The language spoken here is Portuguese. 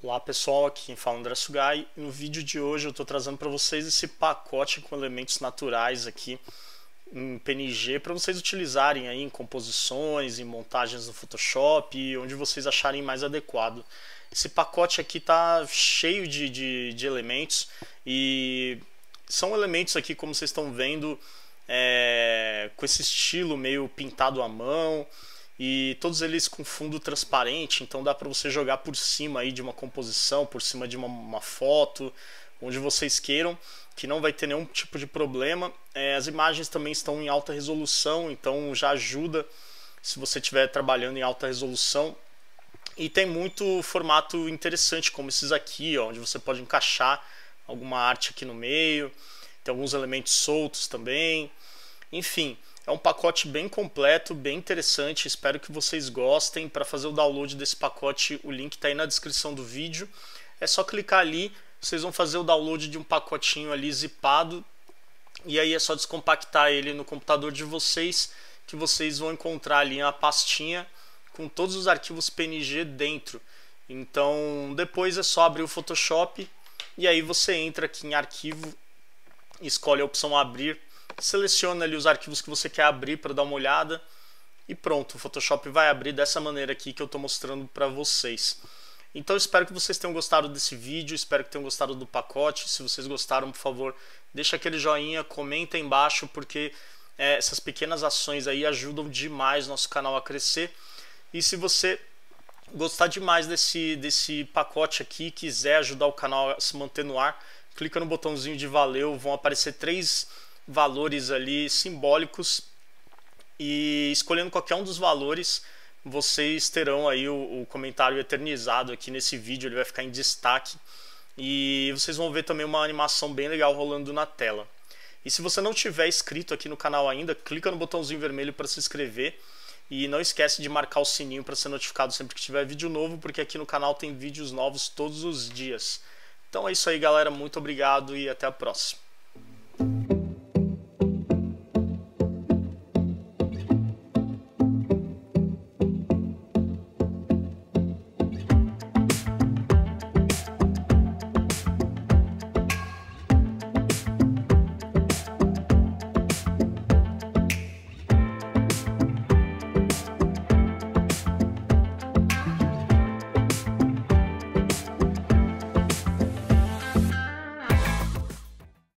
Olá pessoal, aqui quem fala é André Sugai. No vídeo de hoje eu estou trazendo para vocês esse pacote com elementos naturais aqui em PNG para vocês utilizarem aí em composições, em montagens no Photoshop, onde vocês acharem mais adequado. Esse pacote aqui está cheio de, de, de, elementos e são elementos aqui, como vocês estão vendo, é, com esse estilo meio pintado à mão e todos eles com fundo transparente, então dá para você jogar por cima aí de uma composição, por cima de uma, uma foto, onde vocês queiram, que não vai ter nenhum tipo de problema. É, as imagens também estão em alta resolução, então já ajuda se você estiver trabalhando em alta resolução. E tem muito formato interessante, como esses aqui, ó, onde você pode encaixar alguma arte aqui no meio, tem alguns elementos soltos também. Enfim, é um pacote bem completo, bem interessante. Espero que vocês gostem. Para fazer o download desse pacote, o link está aí na descrição do vídeo. É só clicar ali, vocês vão fazer o download de um pacotinho ali zipado. E aí é só descompactar ele no computador de vocês, que vocês vão encontrar ali a pastinha com todos os arquivos PNG dentro. Então depois é só abrir o Photoshop e aí você entra aqui em arquivo, escolhe a opção abrir seleciona ali os arquivos que você quer abrir para dar uma olhada e pronto, o Photoshop vai abrir dessa maneira aqui que eu estou mostrando para vocês. Então espero que vocês tenham gostado desse vídeo, espero que tenham gostado do pacote. Se vocês gostaram, por favor, deixa aquele joinha, comenta embaixo, porque é, essas pequenas ações aí ajudam demais nosso canal a crescer. E se você gostar demais desse, desse pacote aqui, quiser ajudar o canal a se manter no ar, clica no botãozinho de valeu, vão aparecer três valores ali simbólicos e escolhendo qualquer um dos valores vocês terão aí o, o, comentário eternizado aqui nesse vídeo, ele vai ficar em destaque e vocês vão ver também uma animação bem legal rolando na tela. E se você não tiver inscrito aqui no canal ainda, clica no botãozinho vermelho para se inscrever e não esquece de marcar o sininho para ser notificado sempre que tiver vídeo novo, porque aqui no canal tem vídeos novos todos os dias. Então é isso aí, galera. Muito obrigado e até a próxima.